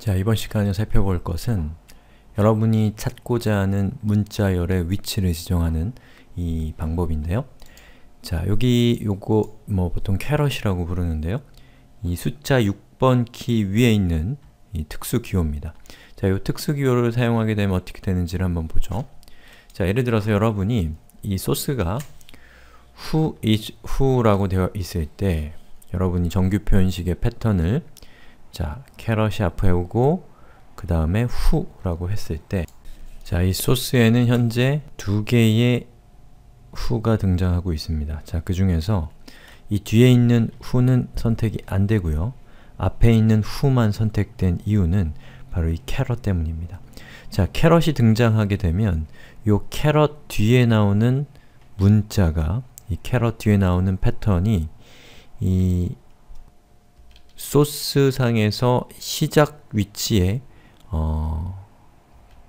자, 이번 시간에 살펴볼 것은 여러분이 찾고자 하는 문자열의 위치를 지정하는 이 방법인데요. 자, 여기 요거 뭐 보통 캐럿이라고 부르는데요. 이 숫자 6번 키 위에 있는 이 특수 기호입니다. 자, 요 특수 기호를 사용하게 되면 어떻게 되는지를 한번 보죠. 자, 예를 들어서 여러분이 이 소스가 who is who라고 되어 있을 때 여러분이 정규 표현식의 패턴을 자, 캐럿이 앞에 오고 그 다음에 후라고 했을 때 자, 이 소스에는 현재 두 개의 후가 등장하고 있습니다. 자, 그 중에서 이 뒤에 있는 후는 선택이 안 되고요. 앞에 있는 후만 선택된 이유는 바로 이 캐럿 때문입니다. 자, 캐럿이 등장하게 되면 요 캐럿 뒤에 나오는 문자가 이 캐럿 뒤에 나오는 패턴이 이 소스상에서 시작 위치에 어,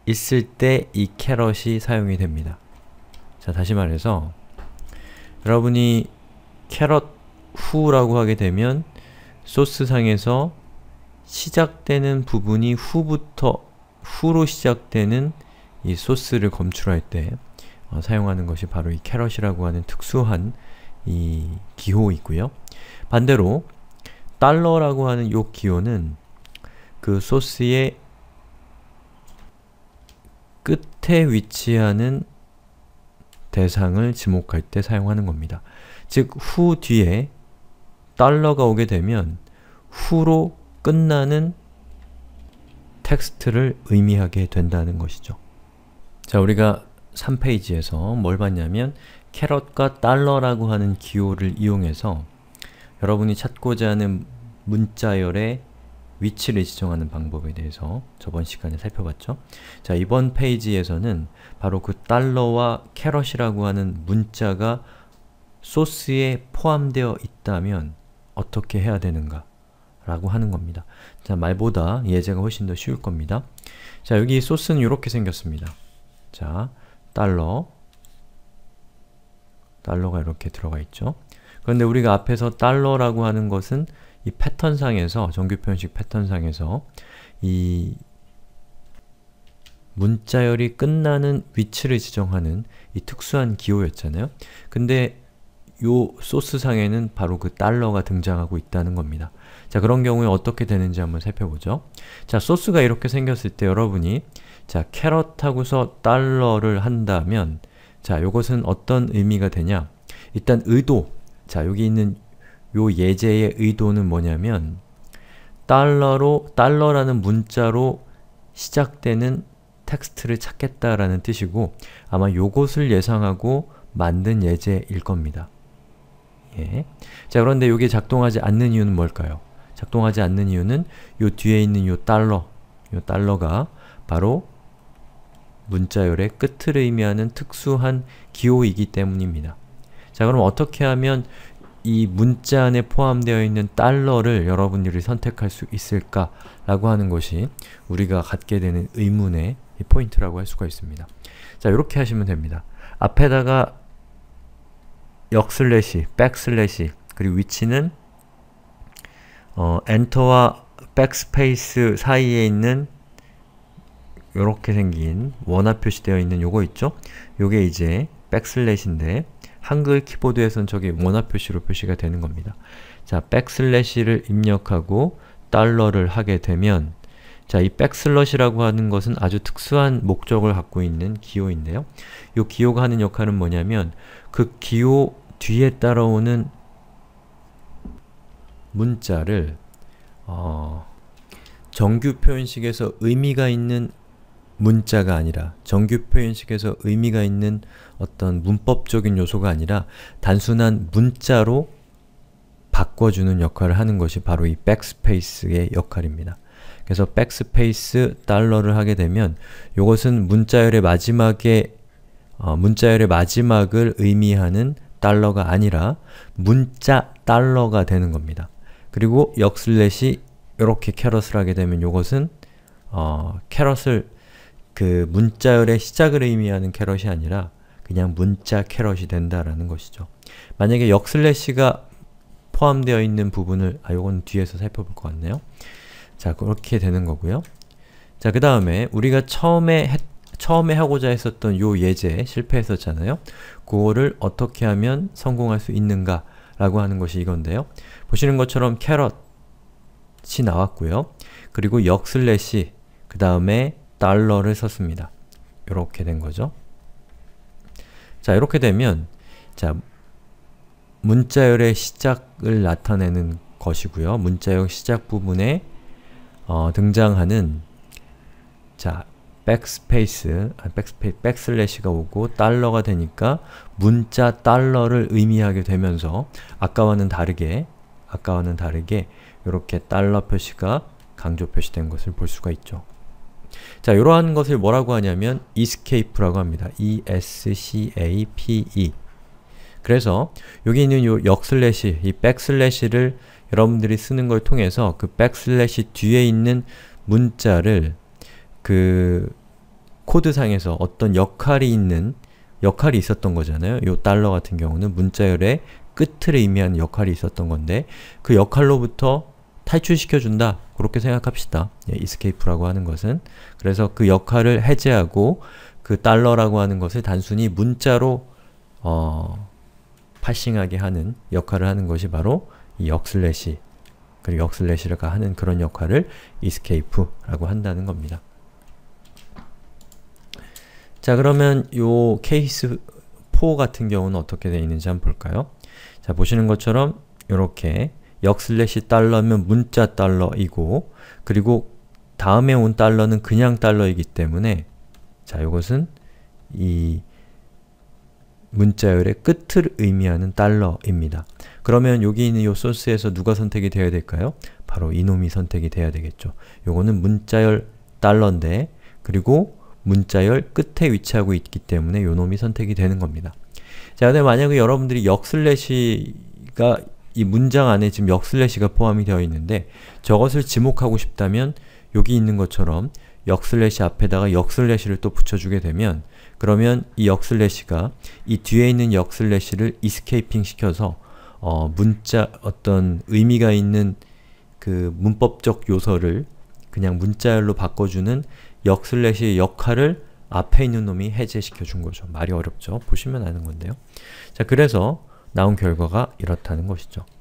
있을 때 이 캐럿이 사용이 됩니다. 자, 다시 말해서 여러분이 캐럿 후라고 하게 되면 소스상에서 시작되는 부분이 후부터 후로 시작되는 이 소스를 검출할 때 어, 사용하는 것이 바로 이 캐럿이라고 하는 특수한 이 기호이고요. 반대로 달러라고 하는 요 기호는 그 소스의 끝에 위치하는 대상을 지목할 때 사용하는 겁니다. 즉, 후 뒤에 달러가 오게 되면 후로 끝나는 텍스트를 의미하게 된다는 것이죠. 자, 우리가 3페이지에서 뭘 봤냐면 캐럿과 달러라고 하는 기호를 이용해서 여러분이 찾고자 하는 문자열의 위치를 지정하는 방법에 대해서 저번 시간에 살펴봤죠? 자, 이번 페이지에서는 바로 그 달러와 캐럿이라고 하는 문자가 소스에 포함되어 있다면 어떻게 해야 되는가 라고 하는 겁니다. 자, 말보다 예제가 훨씬 더 쉬울 겁니다. 자, 여기 소스는 이렇게 생겼습니다. 자, 달러 달러가 이렇게 들어가 있죠. 그런데 우리가 앞에서 달러라고 하는 것은 이 패턴상에서, 정규표현식 패턴상에서 이 문자열이 끝나는 위치를 지정하는 이 특수한 기호였잖아요. 근데 요 소스상에는 바로 그 달러가 등장하고 있다는 겁니다. 자, 그런 경우에 어떻게 되는지 한번 살펴보죠. 자, 소스가 이렇게 생겼을 때 여러분이 자, 캐럿 하고서 달러를 한다면 자, 요것은 어떤 의미가 되냐? 일단 의도, 자, 여기 있는 요 예제의 의도는 뭐냐면 달러로 달러라는 문자로 시작되는 텍스트를 찾겠다라는 뜻이고 아마 요것을 예상하고 만든 예제일 겁니다. 예. 자, 그런데 요게 작동하지 않는 이유는 뭘까요? 작동하지 않는 이유는 요 뒤에 있는 요 달러, 요 달러가 바로 문자열의 끝을 의미하는 특수한 기호이기 때문입니다. 자 그럼 어떻게 하면 이 문자 안에 포함되어 있는 달러를 여러분들이 선택할 수 있을까? 라고 하는 것이 우리가 갖게 되는 의문의 포인트라고 할 수가 있습니다. 자, 이렇게 하시면 됩니다. 앞에다가 역슬래시, 백슬래시, 그리고 위치는 어, 엔터와 백스페이스 사이에 있는 이렇게 생긴 원화 표시되어 있는 요거 있죠? 요게 이제 백슬래시인데 한글 키보드에선 저기 원화 표시로 표시가 되는 겁니다. 자, 백슬래시를 입력하고 달러를 하게 되면 자, 이 백슬러시라고 하는 것은 아주 특수한 목적을 갖고 있는 기호인데요. 이 기호가 하는 역할은 뭐냐면 그 기호 뒤에 따라오는 문자를 어, 정규 표현식에서 의미가 있는 문자가 아니라 정규 표현식에서 의미가 있는 어떤 문법적인 요소가 아니라 단순한 문자로 바꿔주는 역할을 하는 것이 바로 이 백스페이스의 역할입니다. 그래서 백스페이스 달러를 하게 되면 이것은 문자열의 마지막에 어, 문자열의 마지막을 의미하는 달러가 아니라 문자 달러가 되는 겁니다. 그리고 역슬래시 이렇게 캐럿을 하게 되면 이것은 어, 캐럿을 그 문자열의 시작을 의미하는 캐럿이 아니라 그냥 문자 캐럿이 된다라는 것이죠. 만약에 역 슬래시가 포함되어 있는 부분을 아 요건 뒤에서 살펴볼 것 같네요. 자 그렇게 되는 거고요. 자 그 다음에 우리가 처음에 했, 처음에 하고자 했었던 요 예제 실패했었잖아요. 그거를 어떻게 하면 성공할 수 있는가 라고 하는 것이 이건데요. 보시는 것처럼 캐럿이 나왔고요. 그리고 역 슬래시 그 다음에 달러를 썼습니다. 이렇게 된 거죠. 자, 이렇게 되면 자 문자열의 시작을 나타내는 것이고요. 문자열 시작 부분에 어, 등장하는 자 백스페이스, 아, 백스페이, 백슬래시가 오고 달러가 되니까 문자 달러를 의미하게 되면서 아까와는 다르게 아까와는 다르게 이렇게 달러 표시가 강조 표시된 것을 볼 수가 있죠. 자, 이러한 것을 뭐라고 하냐면 escape라고 합니다. e-s-c-a-p-e e. 그래서 여기 있는 요 역슬래시, 이 백슬래시를 여러분들이 쓰는 걸 통해서 그 백슬래시 뒤에 있는 문자를 그 코드상에서 어떤 역할이 있는 역할이 있었던 거잖아요. 요 달러 같은 경우는 문자열의 끝을 의미하는 역할이 있었던 건데 그 역할로부터 탈출시켜준다 그렇게 생각합시다. 예, escape라고 하는 것은. 그래서 그 역할을 해제하고 그 달러라고 하는 것을 단순히 문자로 어, 파싱하게 하는 역할을 하는 것이 바로 이 역슬래시 그리고 역슬래시가 하는 그런 역할을 escape라고 한다는 겁니다. 자 그러면 요 케이스 4 같은 경우는 어떻게 되어 있는지 한번 볼까요? 자 보시는 것처럼 이렇게 역슬래시 달러면 문자 달러이고 그리고 다음에 온 달러는 그냥 달러이기 때문에 자, 이것은 이 문자열의 끝을 의미하는 달러입니다. 그러면 여기 있는 요 소스에서 누가 선택이 되어야 될까요? 바로 이놈이 선택이 되어야 되겠죠. 요거는 문자열 달러인데 그리고 문자열 끝에 위치하고 있기 때문에 요놈이 선택이 되는 겁니다. 자, 근데 만약에 여러분들이 역슬래시가 이 문장 안에 지금 역슬래시가 포함이 되어 있는데 저것을 지목하고 싶다면 여기 있는 것처럼 역슬래시 앞에다가 역슬래시를 또 붙여주게 되면 그러면 이 역슬래시가 이 뒤에 있는 역슬래시를 이스케이핑 시켜서 어, 문자 어떤 의미가 있는 그 문법적 요소를 그냥 문자열로 바꿔주는 역슬래시의 역할을 앞에 있는 놈이 해제시켜 준 거죠. 말이 어렵죠? 보시면 아는 건데요. 자, 그래서 나온 결과가 이렇다는 것이죠.